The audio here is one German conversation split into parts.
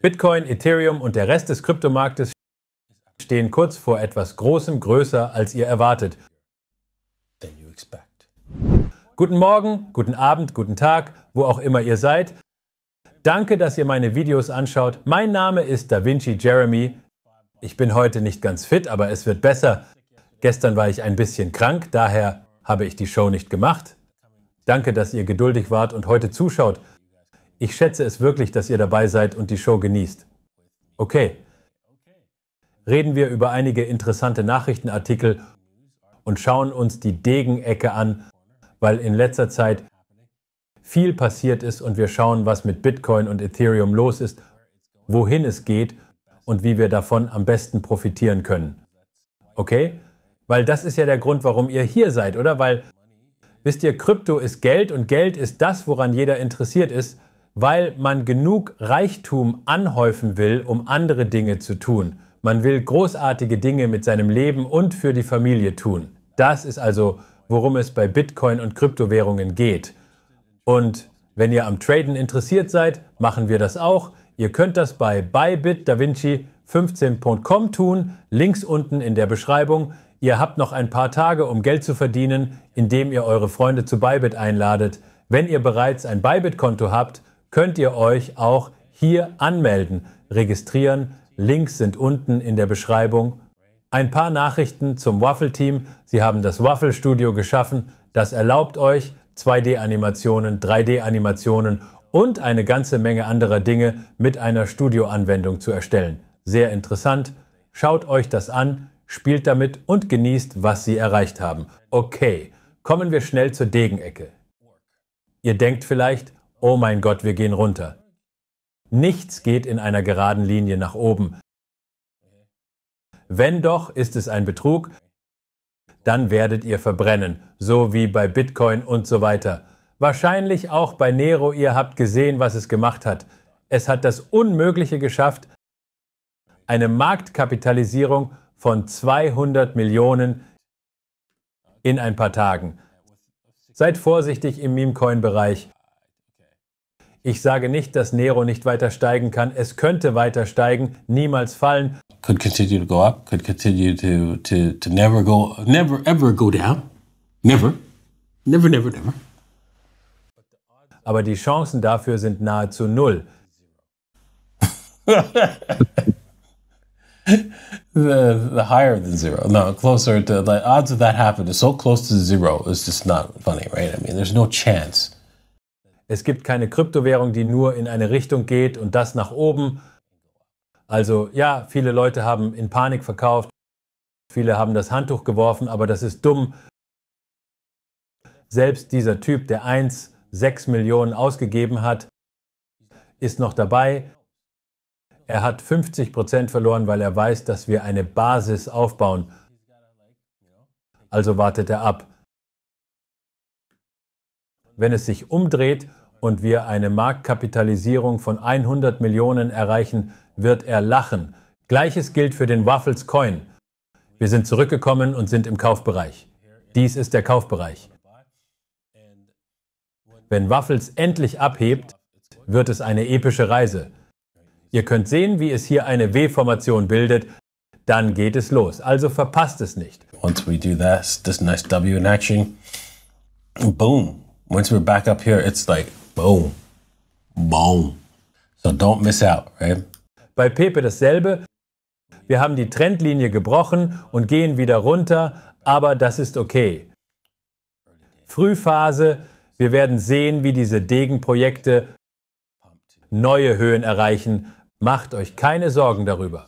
Bitcoin, Ethereum und der Rest des Kryptomarktes stehen kurz vor etwas Großem größer, als ihr erwartet. Guten Morgen, guten Abend, guten Tag, wo auch immer ihr seid. Danke, dass ihr meine Videos anschaut. Mein Name ist Da Vinci Jeremy. Ich bin heute nicht ganz fit, aber es wird besser. Gestern war ich ein bisschen krank, daher habe ich die Show nicht gemacht. Danke, dass ihr geduldig wart und heute zuschaut. Ich schätze es wirklich, dass ihr dabei seid und die Show genießt. Okay. Reden wir über einige interessante Nachrichtenartikel und schauen uns die Degenecke an, weil in letzter Zeit viel passiert ist und wir schauen, was mit Bitcoin und Ethereum los ist, wohin es geht und wie wir davon am besten profitieren können. Okay? Weil das ist ja der Grund, warum ihr hier seid, oder? Weil, wisst ihr, Krypto ist Geld und Geld ist das, woran jeder interessiert ist weil man genug Reichtum anhäufen will, um andere Dinge zu tun. Man will großartige Dinge mit seinem Leben und für die Familie tun. Das ist also, worum es bei Bitcoin und Kryptowährungen geht. Und wenn ihr am Traden interessiert seid, machen wir das auch. Ihr könnt das bei Bybit DaVinci 15.com tun, links unten in der Beschreibung. Ihr habt noch ein paar Tage, um Geld zu verdienen, indem ihr eure Freunde zu Bybit einladet. Wenn ihr bereits ein Bybit-Konto habt, könnt ihr euch auch hier anmelden, registrieren. Links sind unten in der Beschreibung. Ein paar Nachrichten zum Waffle-Team. Sie haben das Waffle-Studio geschaffen. Das erlaubt euch 2D-Animationen, 3D-Animationen und eine ganze Menge anderer Dinge mit einer Studio-Anwendung zu erstellen. Sehr interessant. Schaut euch das an, spielt damit und genießt, was sie erreicht haben. Okay, kommen wir schnell zur Degenecke. Ihr denkt vielleicht, oh mein Gott, wir gehen runter. Nichts geht in einer geraden Linie nach oben. Wenn doch, ist es ein Betrug, dann werdet ihr verbrennen, so wie bei Bitcoin und so weiter. Wahrscheinlich auch bei Nero, ihr habt gesehen, was es gemacht hat. Es hat das Unmögliche geschafft, eine Marktkapitalisierung von 200 Millionen in ein paar Tagen. Seid vorsichtig im Memecoin-Bereich. Ich sage nicht, dass Nero nicht weiter steigen kann. Es könnte weiter steigen, niemals fallen. Could continue to go up, could continue to, to, to never go, never ever go down. Never. Never, never, never. Aber die Chancen dafür sind nahezu null. the, the higher than zero. No, closer to the odds of that happening is so close to zero. is just not funny, right? I mean, there's no chance. Es gibt keine Kryptowährung, die nur in eine Richtung geht und das nach oben. Also ja, viele Leute haben in Panik verkauft, viele haben das Handtuch geworfen, aber das ist dumm. Selbst dieser Typ, der 1,6 Millionen ausgegeben hat, ist noch dabei. Er hat 50 Prozent verloren, weil er weiß, dass wir eine Basis aufbauen. Also wartet er ab wenn es sich umdreht und wir eine Marktkapitalisierung von 100 Millionen erreichen, wird er lachen. Gleiches gilt für den Waffles Coin. Wir sind zurückgekommen und sind im Kaufbereich. Dies ist der Kaufbereich. Wenn Waffles endlich abhebt, wird es eine epische Reise. Ihr könnt sehen, wie es hier eine W-Formation bildet. Dann geht es los. Also verpasst es nicht. Once we do this, this nice W in action, boom once we're back up here, it's like boom, boom. So don't miss out, right? Bei Pepe dasselbe. Wir haben die Trendlinie gebrochen und gehen wieder runter, aber das ist okay. Frühphase, wir werden sehen, wie diese Degenprojekte neue Höhen erreichen. Macht euch keine Sorgen darüber.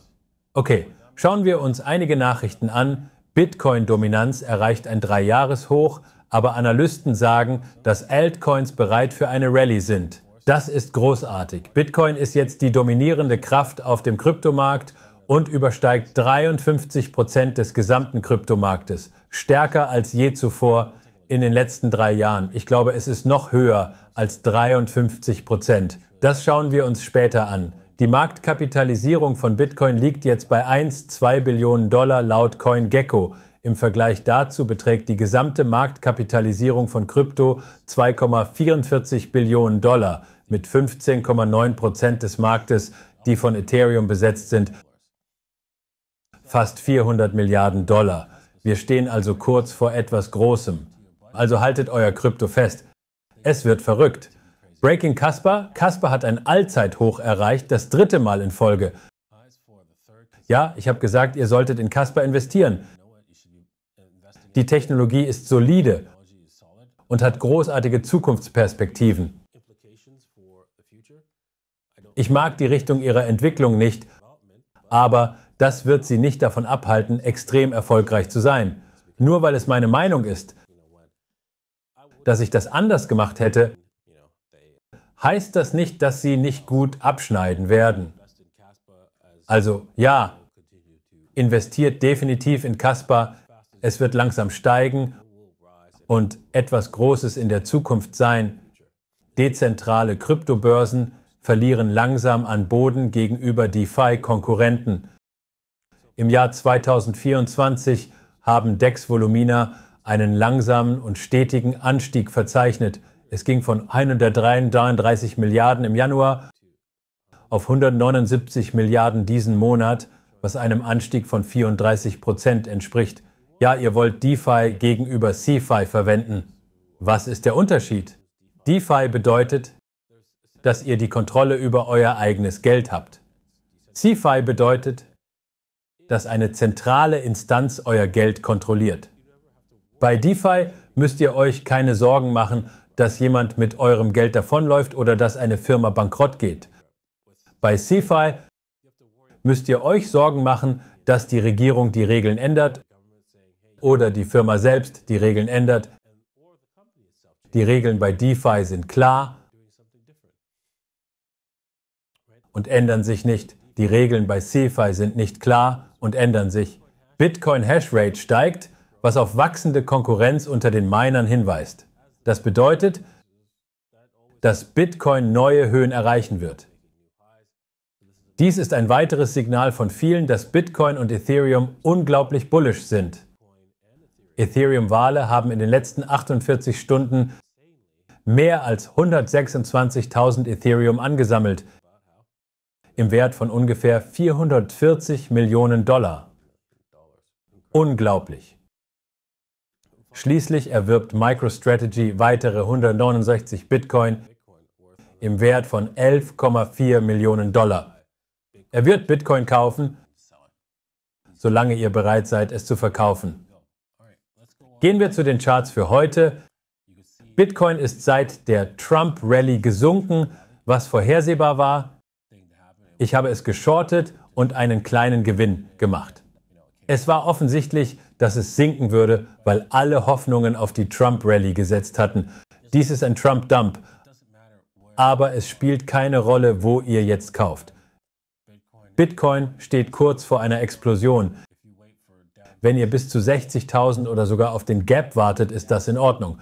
Okay, schauen wir uns einige Nachrichten an, Bitcoin-Dominanz erreicht ein Dreijahreshoch, aber Analysten sagen, dass Altcoins bereit für eine Rallye sind. Das ist großartig. Bitcoin ist jetzt die dominierende Kraft auf dem Kryptomarkt und übersteigt 53 Prozent des gesamten Kryptomarktes, stärker als je zuvor in den letzten drei Jahren. Ich glaube, es ist noch höher als 53 Prozent. Das schauen wir uns später an. Die Marktkapitalisierung von Bitcoin liegt jetzt bei 1,2 Billionen Dollar laut CoinGecko. Im Vergleich dazu beträgt die gesamte Marktkapitalisierung von Krypto 2,44 Billionen Dollar mit 15,9 Prozent des Marktes, die von Ethereum besetzt sind, fast 400 Milliarden Dollar. Wir stehen also kurz vor etwas Großem. Also haltet euer Krypto fest. Es wird verrückt. Breaking Casper. Casper hat ein Allzeithoch erreicht, das dritte Mal in Folge. Ja, ich habe gesagt, ihr solltet in Casper investieren. Die Technologie ist solide und hat großartige Zukunftsperspektiven. Ich mag die Richtung ihrer Entwicklung nicht, aber das wird sie nicht davon abhalten, extrem erfolgreich zu sein. Nur weil es meine Meinung ist, dass ich das anders gemacht hätte, heißt das nicht, dass sie nicht gut abschneiden werden. Also ja, investiert definitiv in Casper. Es wird langsam steigen und etwas Großes in der Zukunft sein. Dezentrale Kryptobörsen verlieren langsam an Boden gegenüber DeFi-Konkurrenten. Im Jahr 2024 haben DEX-Volumina einen langsamen und stetigen Anstieg verzeichnet. Es ging von 133 Milliarden im Januar auf 179 Milliarden diesen Monat, was einem Anstieg von 34 Prozent entspricht. Ja, ihr wollt DeFi gegenüber CeFi verwenden. Was ist der Unterschied? DeFi bedeutet, dass ihr die Kontrolle über euer eigenes Geld habt. CeFi bedeutet, dass eine zentrale Instanz euer Geld kontrolliert. Bei DeFi müsst ihr euch keine Sorgen machen, dass jemand mit eurem Geld davonläuft oder dass eine Firma bankrott geht. Bei CeFi müsst ihr euch Sorgen machen, dass die Regierung die Regeln ändert oder die Firma selbst die Regeln ändert. Die Regeln bei DeFi sind klar und ändern sich nicht. Die Regeln bei CeFi sind nicht klar und ändern sich. Bitcoin Hash Rate steigt, was auf wachsende Konkurrenz unter den Minern hinweist. Das bedeutet, dass Bitcoin neue Höhen erreichen wird. Dies ist ein weiteres Signal von vielen, dass Bitcoin und Ethereum unglaublich bullisch sind. Ethereum-Wale haben in den letzten 48 Stunden mehr als 126.000 Ethereum angesammelt, im Wert von ungefähr 440 Millionen Dollar. Unglaublich. Schließlich erwirbt MicroStrategy weitere 169 Bitcoin im Wert von 11,4 Millionen Dollar. Er wird Bitcoin kaufen, solange ihr bereit seid, es zu verkaufen. Gehen wir zu den Charts für heute. Bitcoin ist seit der Trump-Rally gesunken, was vorhersehbar war. Ich habe es geschortet und einen kleinen Gewinn gemacht. Es war offensichtlich, dass es sinken würde, weil alle Hoffnungen auf die Trump-Rallye gesetzt hatten. Dies ist ein Trump-Dump, aber es spielt keine Rolle, wo ihr jetzt kauft. Bitcoin steht kurz vor einer Explosion. Wenn ihr bis zu 60.000 oder sogar auf den Gap wartet, ist das in Ordnung.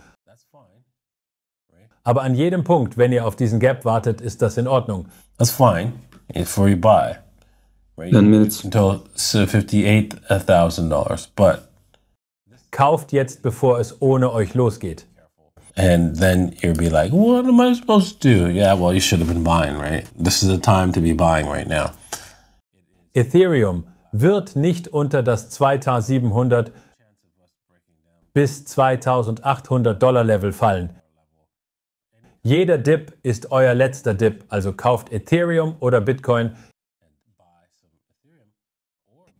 Aber an jedem Punkt, wenn ihr auf diesen Gap wartet, ist das in Ordnung. That's fine. It's for you buy. 10 minutes. Until $58,000. But Kauft jetzt, bevor es ohne euch losgeht. And then you'll be like, what am I supposed to do? Yeah, well, you should have been buying, right? This is the time to be buying right now. Ethereum wird nicht unter das 2700 bis 2800 Dollar Level fallen. Jeder Dip ist euer letzter Dip, also kauft Ethereum oder Bitcoin,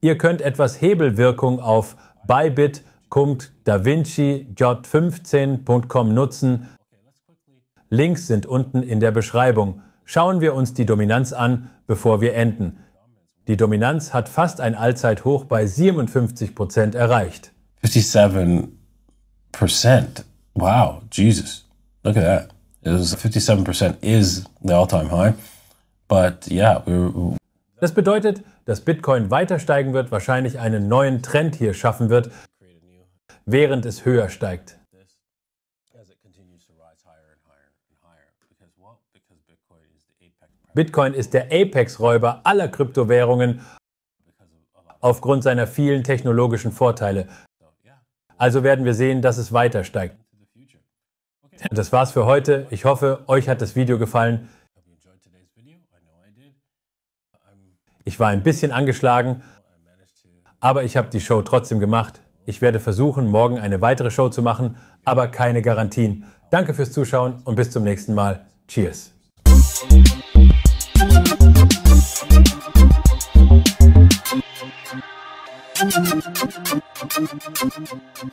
Ihr könnt etwas Hebelwirkung auf bybit.davinci.j15.com nutzen. Links sind unten in der Beschreibung. Schauen wir uns die Dominanz an, bevor wir enden. Die Dominanz hat fast ein Allzeithoch bei 57 Prozent erreicht. 57 Prozent. Wow, Jesus. Look at that. It was 57% is the all-time high. But yeah, we were, das bedeutet, dass Bitcoin weiter steigen wird, wahrscheinlich einen neuen Trend hier schaffen wird, während es höher steigt. Bitcoin ist der Apex-Räuber aller Kryptowährungen aufgrund seiner vielen technologischen Vorteile. Also werden wir sehen, dass es weiter steigt. Das war's für heute. Ich hoffe, euch hat das Video gefallen. Ich war ein bisschen angeschlagen, aber ich habe die Show trotzdem gemacht. Ich werde versuchen, morgen eine weitere Show zu machen, aber keine Garantien. Danke fürs Zuschauen und bis zum nächsten Mal. Cheers. Thank you.